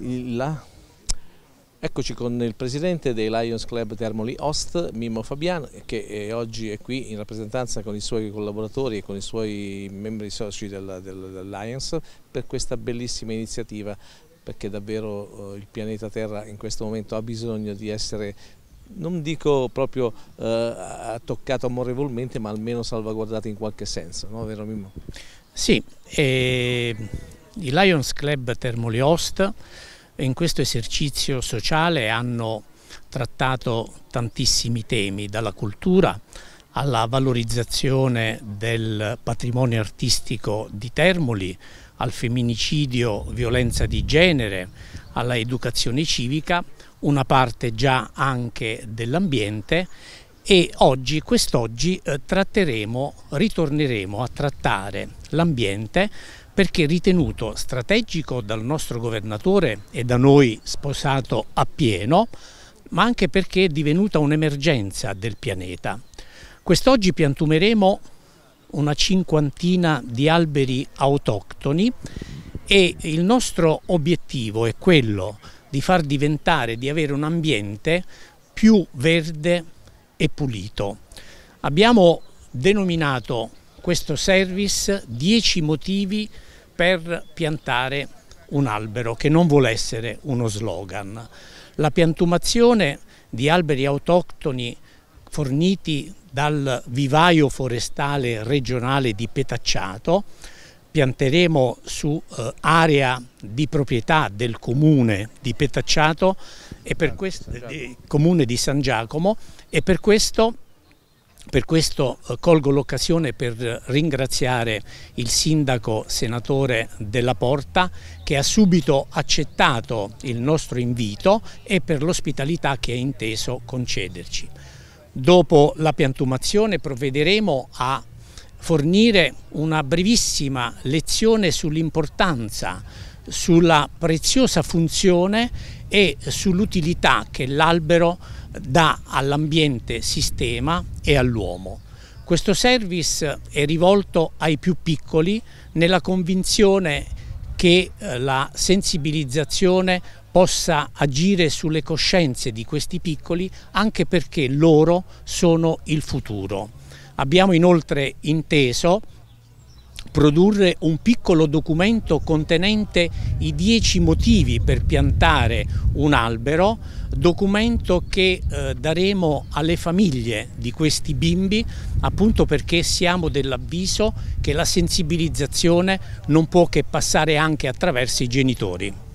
là. Eccoci con il presidente dei Lions Club Termoli Host, Mimmo Fabian, che eh, oggi è qui in rappresentanza con i suoi collaboratori e con i suoi membri soci del, del, dell'Alliance per questa bellissima iniziativa, perché davvero eh, il pianeta Terra in questo momento ha bisogno di essere non dico proprio eh, toccato amorevolmente, ma almeno salvaguardato in qualche senso, no? vero Mimmo? Sì, eh, i Lions Club Termoliost in questo esercizio sociale hanno trattato tantissimi temi, dalla cultura alla valorizzazione del patrimonio artistico di Termoli, al femminicidio, violenza di genere, alla educazione civica, una parte già anche dell'ambiente e oggi, quest'oggi, eh, tratteremo, ritorneremo a trattare l'ambiente perché ritenuto strategico dal nostro governatore e da noi sposato appieno, ma anche perché è divenuta un'emergenza del pianeta. Quest'oggi piantumeremo una cinquantina di alberi autoctoni e il nostro obiettivo è quello di far diventare, di avere un ambiente più verde e pulito. Abbiamo denominato questo service 10 motivi per piantare un albero che non vuole essere uno slogan. La piantumazione di alberi autoctoni forniti dal vivaio forestale regionale di Petacciato, pianteremo su eh, area di proprietà del comune di Petacciato e per questo, eh, comune di San Giacomo e per questo per questo eh, colgo l'occasione per ringraziare il sindaco senatore Della Porta che ha subito accettato il nostro invito e per l'ospitalità che ha inteso concederci. Dopo la piantumazione provvederemo a fornire una brevissima lezione sull'importanza, sulla preziosa funzione e sull'utilità che l'albero dà all'ambiente sistema e all'uomo. Questo service è rivolto ai più piccoli nella convinzione che eh, la sensibilizzazione possa agire sulle coscienze di questi piccoli anche perché loro sono il futuro. Abbiamo inoltre inteso produrre un piccolo documento contenente i dieci motivi per piantare un albero, documento che eh, daremo alle famiglie di questi bimbi appunto perché siamo dell'avviso che la sensibilizzazione non può che passare anche attraverso i genitori.